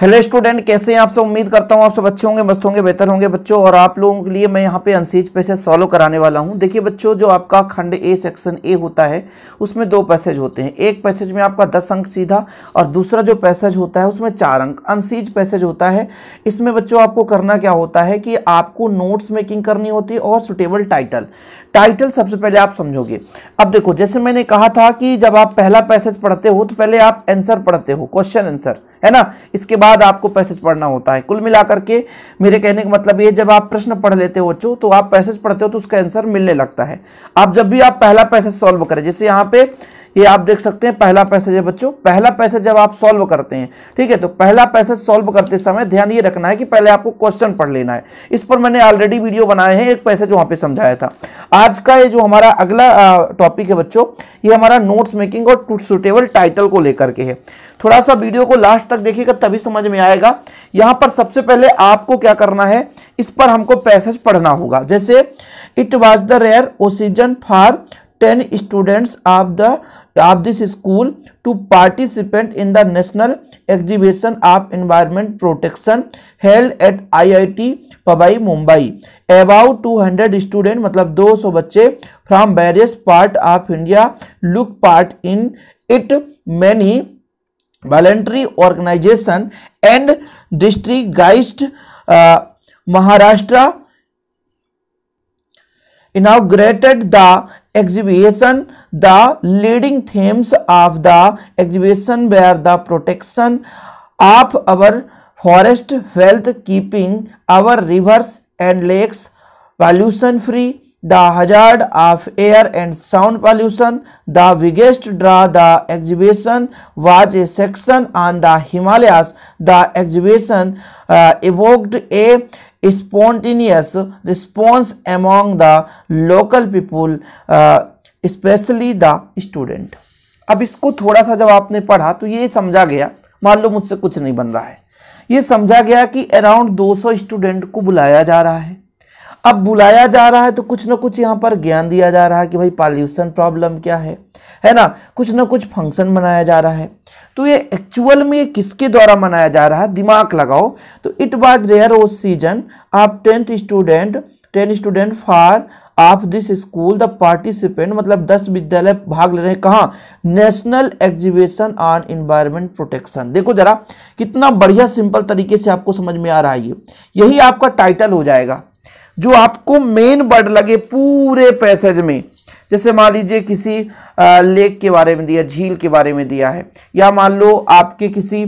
hello student कैसे हैं आपसे उम्मीद करता हूं आप सब अच्छे होंगे मस्त होंगे बेहतर होंगे बच्चों और आप लोगों के लिए मैं यहां पे अनसीज पैसे सॉल्व कराने वाला हूं देखिए बच्चों जो आपका खंड ए सेक्शन ए होता है उसमें दो पैसेज होते हैं एक पैसेज में आपका दस अंक सीधा और दूसरा जो पैसेज होता है उसमें चार अंक अनसीज पैसेज होता है इसमें बच्चों आपको करना क्या होता है कि आपको नोट्स मेकिंग करनी होती है और सुटेबल टाइटल टाइटल सबसे पहले आप समझोगे अब देखो जैसे मैंने कहा था कि जब आप पहला पैसेज पढ़ते हो तो पहले आप आंसर पढ़ते हो क्वेश्चन आंसर है ना इसके बाद आपको पैसेज पढ़ना होता है कुल मिलाकर के मेरे कहने का मतलब ये जब आप प्रश्न पढ़ लेते हो बच्चों तो आप पैसेज पढ़ते हो तो उसका आंसर मिलने लगता है आप जब भी आप पहला पैसेज सॉल्व करें जैसे यहाँ पे ये आप देख सकते हैं पहला पैसेज है बच्चों पहला पैसेज जब आप सॉल्व करते हैं ठीक है तो पहला पैसेज सॉल्व करते समय ध्यान ये रखना है कि पहले आपको क्वेश्चन पढ़ लेना है इस पर मैंने ऑलरेडी वीडियो बनाए हैं एक पैसेज वहां पे समझाया था आज का ये जो हमारा अगला टॉपिक है बच्चों ये हमारा नोट्स मेकिंग और सुटेबल टाइटल को लेकर के है थोड़ा सा वीडियो को लास्ट तक देखिएगा तभी समझ में आएगा यहां पर सबसे पहले आपको क्या करना है इस पर हमको पैसेज पढ़ना होगा जैसे it was the rare occasion for ten students of the of this school to participant in the national exhibition of environment protection held at I I T Powai Mumbai about hundred student मतलब दो सौ बच्चे from various part of India look part in it many voluntary organisation and district गाइस्ड Maharashtra inaugurated the exhibition the leading themes of the exhibition were the protection of our forest wealth keeping our rivers and lakes pollution free the hazard of air and sound pollution the biggest draw the exhibition was a section on the Himalayas the exhibition evoked a spontaneous response among the local people specially the student अब इसको थोड़ा सा जब आपने पढ़ा तो ये समझा गया मान लो मुझसे कुछ नहीं बन रहा है ये समझा गया कि अराउंड 200 स्टूडेंट को बुलाया जा रहा है अब बुलाया जा रहा है तो कुछ ना कुछ यहाँ पर ज्ञान दिया जा रहा है कि भाई पॉल्यूशन प्रॉब्लम क्या है है ना कुछ ना कुछ फंक्शन मनाया जा रहा है तो ये एक्चुअल में ये किसके द्वारा मनाया जा रहा है दिमाग लगाओ तो it was rare occasion आप tenth student ten student for of this school the participant मतलब दस विद्यालय भाग ले रहे हैं कहाँ national exhibition on environment protection देखो जरा कितना बढ़िया सिंपल तरीके से आपको समझ में आ रहा है ये यही आपका टाइटल हो जाएगा जो आपको मेन वर्ड लगे पूरे पैसेज में जैसे मान लीजिए किसी लेक के बारे में दिया झील के बारे में दिया है या मान लो आपके किसी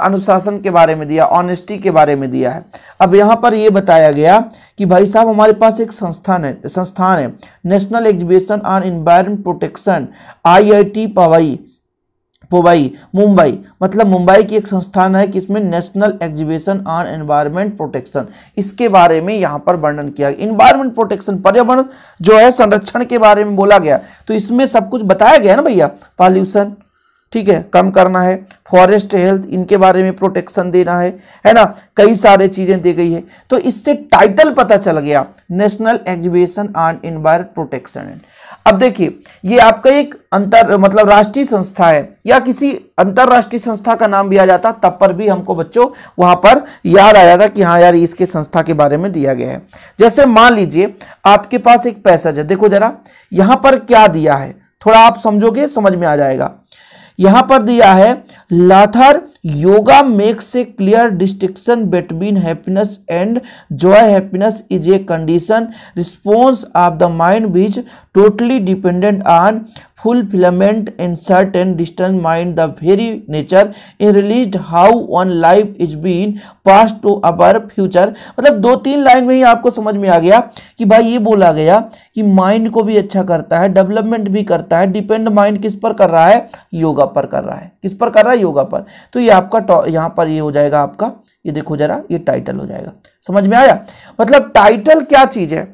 अनुशासन के बारे में दिया ऑनेस्टी के बारे में दिया है अब यहाँ पर ये बताया गया कि भाई साहब हमारे पास एक संस्थान है संस्थान है national exhibition on environment protection IIT Powai Powai Mumbai मतलब मुंबई की एक संस्थान है कि इसमें national exhibition on environment protection इसके बारे में यहाँ पर वर्णन किया गया इन्वायरमेंट प्रोटेक्शन पर्यावरण जो है संरक्षण के बारे में बोला गया तो इसमें सब कुछ बताया गया है ना भैया पॉल्यूशन ठीक है कम करना है फॉरेस्ट हेल्थ इनके बारे में प्रोटेक्शन देना है है ना कई सारे चीज़ें दी गई है तो इससे टाइटल पता चल गया national exhibition on environment protection अब देखिए ये आपका एक अंतर मतलब राष्ट्रीय संस्था है या किसी अंतरराष्ट्रीय संस्था का नाम भी आ जाता तब पर भी हमको बच्चों वहां पर याद आ जाता कि हाँ यार इसके संस्था के बारे में दिया गया है जैसे मान लीजिए आपके पास एक पैसेज है देखो जरा यहां पर क्या दिया है थोड़ा आप समझोगे समझ में आ जाएगा यहां पर दिया है rather yoga makes a clear distinction between happiness and joy happiness is a condition response of the mind which totally dependent on filament in sort and distant mind the very nature in release how one life is been pass to our future मतलब दो तीन line में ही आपको समझ में आ गया कि भाई ये बोला गया कि माइंड को भी अच्छा करता है डेवलपमेंट भी करता है डिपेंड माइंड किस पर कर रहा है योगा पर कर रहा है किस पर कर रहा है योगा पर तो ये आपका यहाँ पर ये हो जाएगा आपका ये देखो जरा ये टाइटल हो जाएगा समझ में आया मतलब टाइटल क्या चीज है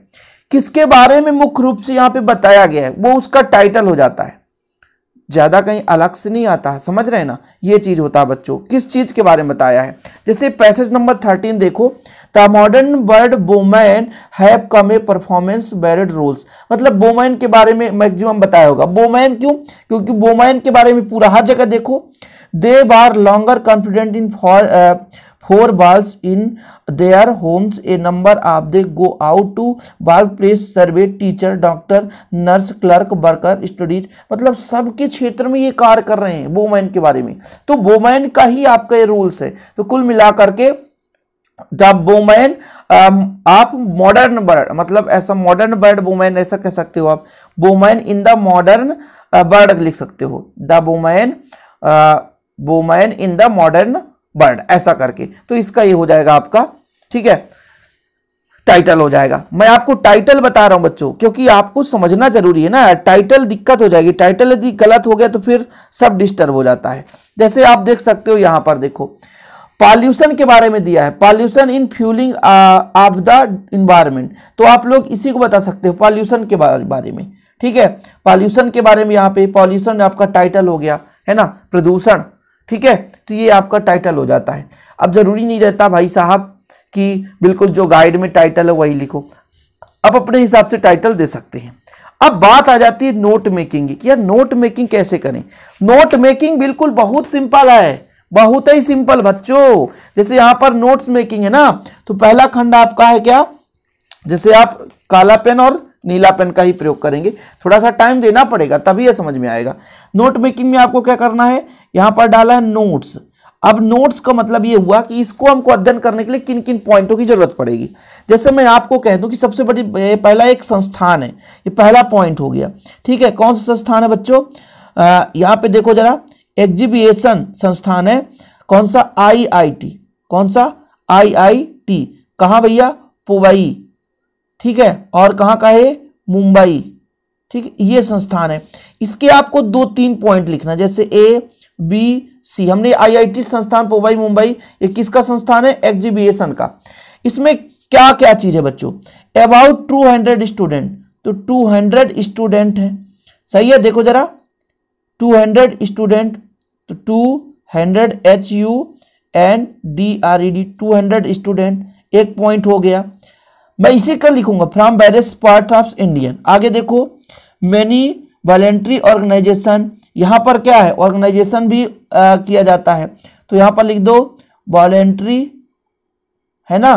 किसके बारे में मुख्य रूप से यहां पे बताया गया है वो उसका टाइटल हो जाता है ज़्यादा कहीं अलग से नहीं आता समझ रहे ना ये चीज़ होता है बच्चों किस चीज़ के बारे में बताया है जैसे पैसेज नंबर थर्टीन देखो the modern world women have come a performance barred roles मतलब बोमैन के बारे में मैक्सिमम बताया होगा बोमैन क्यों क्योंकि बोमैन के बारे में पूरा हर जगह देखो they bar longer confident in for balls in their homes a number of they go out to ball places survey teacher doctor nurse clerk worker student मतलब सबके क्षेत्र में ये कार्य कर रहे हैं वोमैन के बारे में तो वोमैन का ही आपका ये रूल्स है तो कुल मिलाकर के द वोमैन आप मॉडर्न वर्ड मतलब ऐसा मॉडर्न वर्ड वोमैन ऐसा कह सकते हो आप women in the modern world लिख सकते हो the women women in the modern world ऐसा करके तो इसका ये हो जाएगा आपका ठीक है टाइटल हो जाएगा मैं आपको टाइटल बता रहा हूं बच्चों क्योंकि आपको समझना जरूरी है ना टाइटल दिक्कत हो जाएगी टाइटल यदि गलत हो गया तो फिर सब डिस्टर्ब हो जाता है जैसे आप देख सकते हो यहां पर देखो पॉल्यूशन के बारे में दिया है pollution in fuelling of the environment तो आप लोग इसी को बता सकते हो पॉल्यूशन के बारे में ठीक है पॉल्यूशन के बारे में यहाँ पे पॉल्यूशन आपका टाइटल हो गया है ना प्रदूषण ठीक है तो ये आपका टाइटल हो जाता है अब ज़रूरी नहीं रहता भाई साहब कि बिल्कुल जो गाइड में टाइटल है वही लिखो आप अपने हिसाब से टाइटल दे सकते हैं अब बात आ जाती है नोट मेकिंग की यार नोट मेकिंग कैसे करें नोट मेकिंग बिल्कुल बहुत सिंपल है बहुत ही सिंपल बच्चों जैसे यहां पर नोट्स मेकिंग है ना तो पहला खंड आपका है क्या जैसे आप काला पेन और नीला पेन का ही प्रयोग करेंगे थोड़ा सा टाइम देना पड़ेगा तभी यह समझ में आएगा नोट मेकिंग में आपको क्या करना है यहां पर डाला नोट्स अब नोट्स का मतलब ये हुआ कि इसको हमको अध्ययन करने के लिए किन किन पॉइंटों की जरूरत पड़ेगी जैसे मैं आपको कह दूं कि सबसे बड़ी पहला एक संस्थान है ये पहला पॉइंट हो गया ठीक है कौन सा संस्थान है बच्चों यहां पे देखो जरा एग्जीबिएशन संस्थान है कौन सा आईआईटी कौन सा आईआईटी कहां भैया पुबई ठीक है और कहां का है मुंबई ठीक ये संस्थान है इसके आपको दो तीन पॉइंट लिखना जैसे ए बी सी हमने आईआईटी संस्थान पोबाई मुंबई ये किसका संस्थान है एग्जीबिएशन का इसमें क्या क्या चीज है बच्चों अबाउट टू हंड्रेड स्टूडेंट तो टू हंड्रेड स्टूडेंट है सही है देखो जरा टू हंड्रेड स्टूडेंट तो two hundred H U N D R E D two hundred student एक पॉइंट हो गया मैं इसी का लिखूंगा from various part of Indian आगे देखो मैनी वॉलेंट्री ऑर्गेनाइजेशन यहां पर क्या है ऑर्गेनाइजेशन भी आ, किया जाता है तो यहां पर लिख दो वॉलेंट्री है ना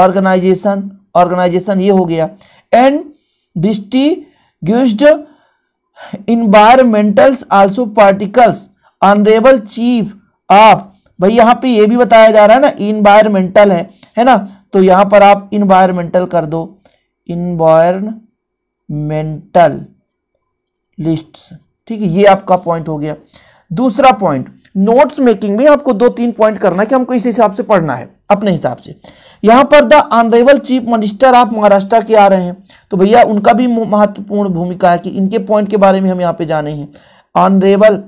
ऑर्गेनाइजेशन ऑर्गेनाइजेशन ये हो गया and distributed environmentals also particles honourable chief of भाई यहां पे ये भी बताया जा रहा है ना इन्वायरमेंटल है है ना तो यहां पर आप इन्वायरमेंटल कर दो इन्वायरमेंटल लिस्ट्स ठीक है ये आपका पॉइंट हो गया दूसरा पॉइंट नोट्स मेकिंग में आपको दो तीन पॉइंट करना है कि हमको इस हिसाब से पढ़ना है अपने हिसाब से यहां पर the honourable chief minister of Maharashtra के आ रहे हैं तो भैया उनका भी महत्वपूर्ण भूमिका है कि इनके पॉइंट के बारे में हम यहां पे जाने हैं ऑनरेबल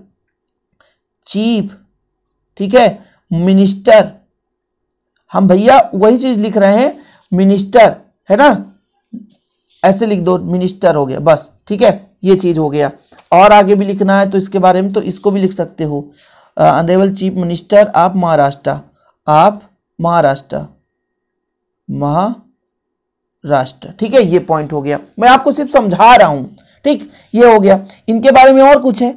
चीफ ठीक है मिनिस्टर हम भैया वही चीज लिख रहे हैं मिनिस्टर है ना ऐसे लिख दो मिनिस्टर हो गया बस ठीक है ये चीज़ हो गया और आगे भी लिखना है तो इसके बारे में तो इसको भी लिख सकते हो अनेबल चीफ मिनिस्टर आप महाराष्ट्र आप महाराष्ट्र महाराष्ट्र ठीक है ये पॉइंट हो गया मैं आपको सिर्फ समझा रहा हूं ठीक ये हो गया इनके बारे में और कुछ है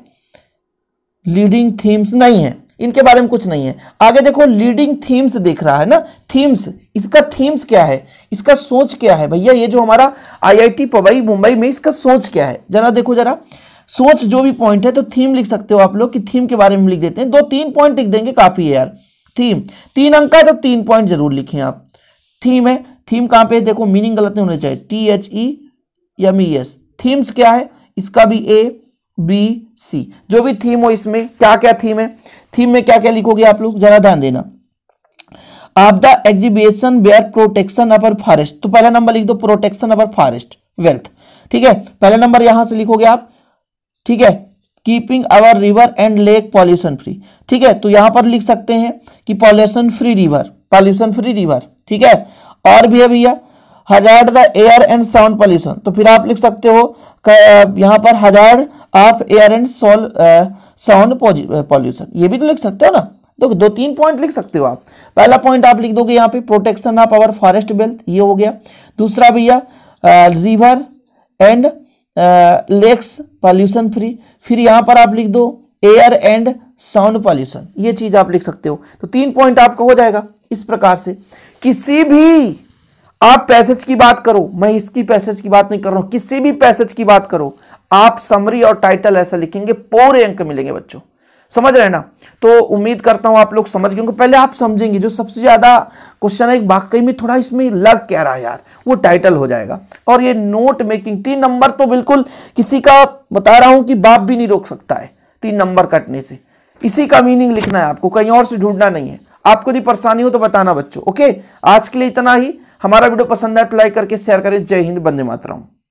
लीडिंग थीम्स नहीं है इनके बारे में कुछ नहीं है आगे देखो लीडिंग थीम्स देख रहा है ना थीम्स इसका थीम्स क्या है इसका सोच क्या है भैया ये जो हमारा आईआईटी पवई मुंबई में इसका सोच क्या है जरा देखो जरा सोच जो भी पॉइंट है तो थीम लिख सकते हो आप लोग कि थीम के बारे में लिख देते हैं दो तीन पॉइंट लिख देंगे काफी है यार थीम तीन अंक का है तो तीन पॉइंट जरूर लिखे आप थीम है थीम कहां पर देखो मीनिंग गलत नहीं होने चाहिए T H E M E S themes क्या है इसका भी ए बी सी जो भी थीम हो इसमें क्या क्या थीम है थीम में क्या क्या लिखोगे आप लोग जरा ध्यान देना आपदा exhibition were protection of our forest तो पहला नंबर लिख दो प्रोटेक्शन अपर फॉरेस्ट वेल्थ ठीक है पहला नंबर यहां से लिखोगे आप ठीक है keeping our river and lake pollution free ठीक है तो यहां पर लिख सकते हैं कि pollution free river pollution free river ठीक है और भी है भैया hazard the air and sound pollution तो फिर आप लिख सकते हो यहाँ पर hazard of air and soul sound pollution ये भी तो लिख सकते हो ना तो दो तीन पॉइंट लिख सकते हो आप पहला पॉइंट आप लिख दोगे यहाँ पे protection of our forest wealth ये हो गया दूसरा भैया river and lakes pollution free फिर यहाँ पर आप लिख दो एयर एंड साउंड पॉल्यूशन ये चीज आप लिख सकते हो तो तीन पॉइंट आपका हो जाएगा इस प्रकार से किसी भी आप पैसेज की बात करो मैं इसकी पैसेज की बात नहीं कर रहा हूं किसी भी पैसेज की बात करो आप समरी और टाइटल ऐसा लिखेंगे पूरे अंक मिलेंगे बच्चों समझ रहे ना तो उम्मीद करता हूं आप लोग समझ गए क्योंकि पहले आप समझेंगे जो सबसे ज्यादा क्वेश्चन है वाकई में थोड़ा इसमें लग कह रहा है यार वो टाइटल हो जाएगा और ये नोट मेकिंग तीन नंबर तो बिल्कुल किसी का बता रहा हूं कि बाप भी नहीं रोक सकता है तीन नंबर कटने से इसी का मीनिंग लिखना है आपको कहीं और से ढूंढना नहीं है आपको यदि परेशानी हो तो बताना बच्चों ओके आज के लिए इतना ही हमारा वीडियो पसंद है तो लाइक करके शेयर करें जय हिंद बंदे मातरम